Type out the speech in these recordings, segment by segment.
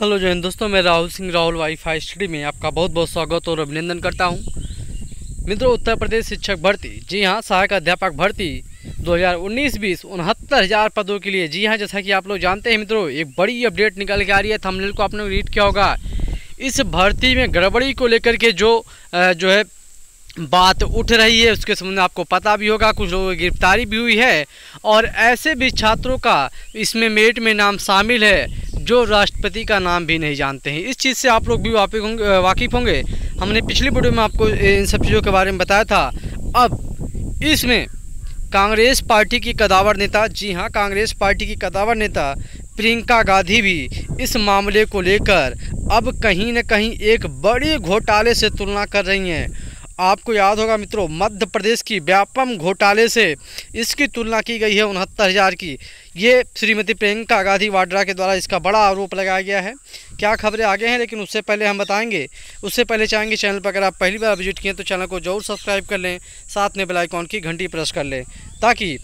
hello जैन दोस्तों मैं राहुल सिंह राहुल वाईफाई स्टडी में आपका बहुत बहुत स्वागत और अभिनंदन करता हूं मित्रों उत्तर प्रदेश शिक्षक भर्ती जी हां सहायक अध्यापक भर्ती 2019-20 उनहत्तर हज़ार पदों के लिए जी हां जैसा कि आप लोग जानते हैं मित्रों एक बड़ी अपडेट निकल के आ रही है थंबनेल को आपने रीड किया होगा इस भर्ती में गड़बड़ी को लेकर के जो जो है बात उठ रही है उसके संबंध में आपको पता भी होगा कुछ लोगों की गिरफ्तारी भी हुई है और ऐसे भी छात्रों का इसमें मेरिट में नाम शामिल है जो राष्ट्रपति का नाम भी नहीं जानते हैं इस चीज़ से आप लोग भी वाकिफ होंगे वाकिफ होंगे हमने पिछली वीडियो में आपको इन सब चीज़ों के बारे में बताया था अब इसमें कांग्रेस पार्टी की कदावर नेता जी हाँ कांग्रेस पार्टी की कदावर नेता प्रियंका गांधी भी इस मामले को लेकर अब कहीं न कहीं एक बड़े घोटाले से तुलना कर रही हैं आपको याद होगा मित्रों मध्य प्रदेश की व्यापम घोटाले से इसकी तुलना की गई है उनहत्तर हज़ार की ये श्रीमती प्रियंका गांधी वाड्रा के द्वारा इसका बड़ा आरोप लगाया गया है क्या खबरें आगे हैं लेकिन उससे पहले हम बताएंगे उससे पहले चाहेंगे चैनल पर अगर आप पहली बार विजिट किए तो चैनल को जरूर सब्सक्राइब कर लें साथ में बेलाइकॉन की घंटी प्रेस कर लें ताकि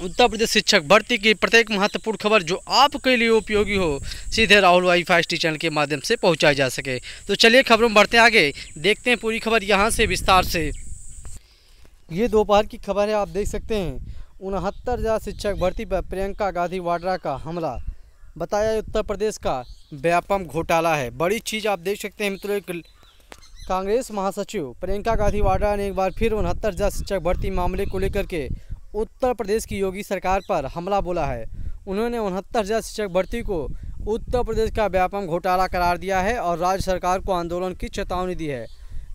उत्तर प्रदेश शिक्षक भर्ती की प्रत्येक महत्वपूर्ण खबर जो आपके लिए उपयोगी हो सीधे राहुल वाई फाइव चैनल के माध्यम से पहुंचाई जा सके तो चलिए खबरों में बढ़ते आगे देखते हैं पूरी खबर यहाँ से विस्तार से ये दोपहर की खबर है आप देख सकते हैं उनहत्तर हज़ार शिक्षक भर्ती पर प्रियंका गांधी वाड्रा का हमला बताया उत्तर प्रदेश का व्यापम घोटाला है बड़ी चीज़ आप देख सकते हैं मित्रों एक कांग्रेस महासचिव प्रियंका गांधी वाड्रा ने एक बार फिर उनहत्तर हज़ार शिक्षक भर्ती मामले को लेकर के उत्तर प्रदेश की योगी सरकार पर हमला बोला है उन्होंने उनहत्तर हज़ार शिक्षक भर्ती को उत्तर प्रदेश का व्यापक घोटाला करार दिया है और राज्य सरकार को आंदोलन की चेतावनी दी है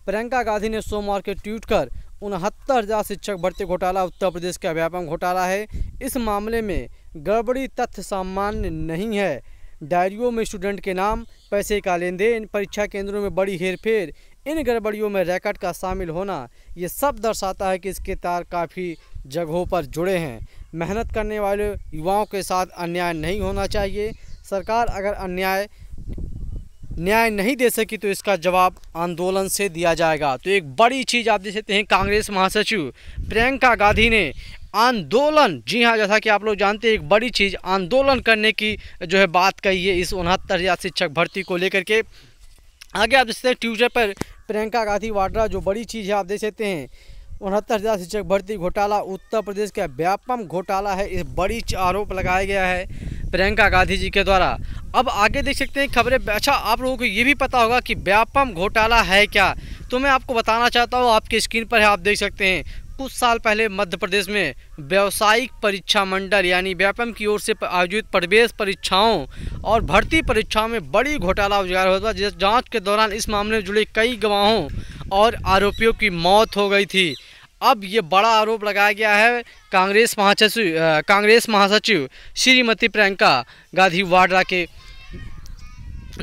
प्रियंका गांधी ने सोमवार के ट्वीट कर उनहत्तर हज़ार शिक्षक भर्ती घोटाला उत्तर प्रदेश का व्यापक घोटाला है इस मामले में गड़बड़ी तथ्य सामान्य नहीं है डायरियों में स्टूडेंट के नाम पैसे का लेन देन परीक्षा केंद्रों में बड़ी हेरफेर इन गड़बड़ियों में रैकेट का शामिल होना ये सब दर्शाता है कि इसके तार काफ़ी जगहों पर जुड़े हैं मेहनत करने वाले युवाओं के साथ अन्याय नहीं होना चाहिए सरकार अगर अन्याय न्याय नहीं दे सकी तो इसका जवाब आंदोलन से दिया जाएगा तो एक बड़ी चीज़ आप देख सकते हैं कांग्रेस महासचिव प्रियंका गांधी ने आंदोलन जी हाँ जैसा कि आप लोग जानते हैं एक बड़ी चीज़ आंदोलन करने की जो है बात कही है इस उनहत्तर हज़ार शिक्षक भर्ती को लेकर के आगे आप देख सकते हैं ट्यूजडे पर प्रियंका गांधी वाड्रा जो बड़ी चीज़ है आप देख सकते हैं उनहत्तर हज़ार शिक्षक भर्ती घोटाला उत्तर प्रदेश का व्यापम घोटाला है इस बड़ी आरोप लगाया गया है प्रियंका गांधी जी के द्वारा अब आगे देख सकते हैं खबरें अच्छा आप लोगों को ये भी पता होगा कि व्यापम घोटाला है क्या तो मैं आपको बताना चाहता हूँ आपके स्क्रीन पर है आप देख सकते हैं कुछ साल पहले मध्य प्रदेश में व्यावसायिक परीक्षा मंडल यानी व्यापम की ओर से आयोजित प्रवेश परीक्षाओं और भर्ती परीक्षाओं में बड़ी घोटाला उजागर हुआ जिस जांच के दौरान इस मामले में जुड़े कई गवाहों और आरोपियों की मौत हो गई थी अब ये बड़ा आरोप लगाया गया है कांग्रेस महासचिव कांग्रेस महासचिव श्रीमती प्रियंका गांधी वाड्रा के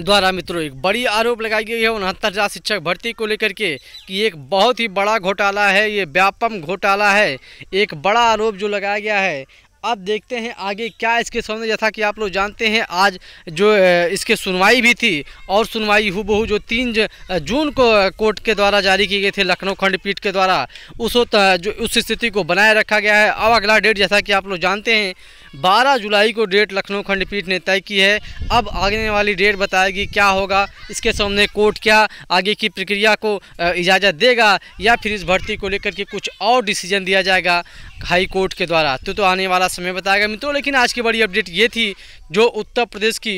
द्वारा मित्रों एक बड़ी आरोप लगाई गई है उनहत्तर हजार शिक्षक भर्ती को लेकर के कि एक बहुत ही बड़ा घोटाला है ये व्यापम घोटाला है एक बड़ा आरोप जो लगाया गया है अब देखते हैं आगे क्या इसके सामने जैसा कि आप लोग जानते हैं आज जो इसके सुनवाई भी थी और सुनवाई हु जो तीन जून को कोर्ट के द्वारा जारी किए गए थे लखनऊ खंडपीठ के द्वारा उस जो उस स्थिति को बनाए रखा गया है अब अगला डेट जैसा कि आप लोग जानते हैं 12 जुलाई को डेट लखनऊ खंडपीठ ने तय की है अब आने वाली डेट बताएगी क्या होगा इसके सामने कोर्ट क्या आगे की प्रक्रिया को इजाज़त देगा या फिर इस भर्ती को लेकर के कुछ और डिसीजन दिया जाएगा हाई कोर्ट के द्वारा तो, तो आने वाला समय बताएगा मित्रों लेकिन आज की बड़ी अपडेट ये थी जो उत्तर प्रदेश की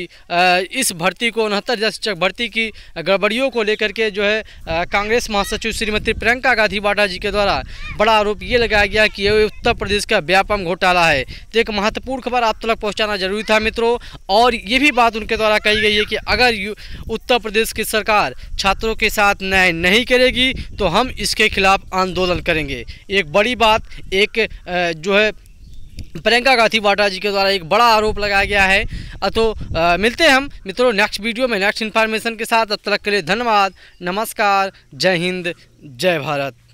इस भर्ती को उनहत्तर हजार शिक्षक भर्ती की गड़बड़ियों को लेकर के जो है कांग्रेस महासचिव श्रीमती प्रियंका गांधी वाड्रा जी के द्वारा बड़ा आरोप ये लगाया गया कि ये उत्तर प्रदेश का व्यापम घोटाला है तो एक महत्वपूर्ण खबर आप तक पहुँचाना जरूरी था मित्रों और ये भी बात उनके द्वारा कही गई है कि अगर उत्तर प्रदेश की सरकार छात्रों के साथ न्याय नहीं करेगी तो हम इसके खिलाफ आंदोलन करेंगे एक बड़ी बात एक जो है प्रियंका गांधी वाड्रा जी के द्वारा एक बड़ा आरोप लगाया गया है तो आ, मिलते हैं हम मित्रों नेक्स्ट वीडियो में नेक्स्ट इन्फॉर्मेशन के साथ अब तक के लिए धन्यवाद नमस्कार जय हिंद जय भारत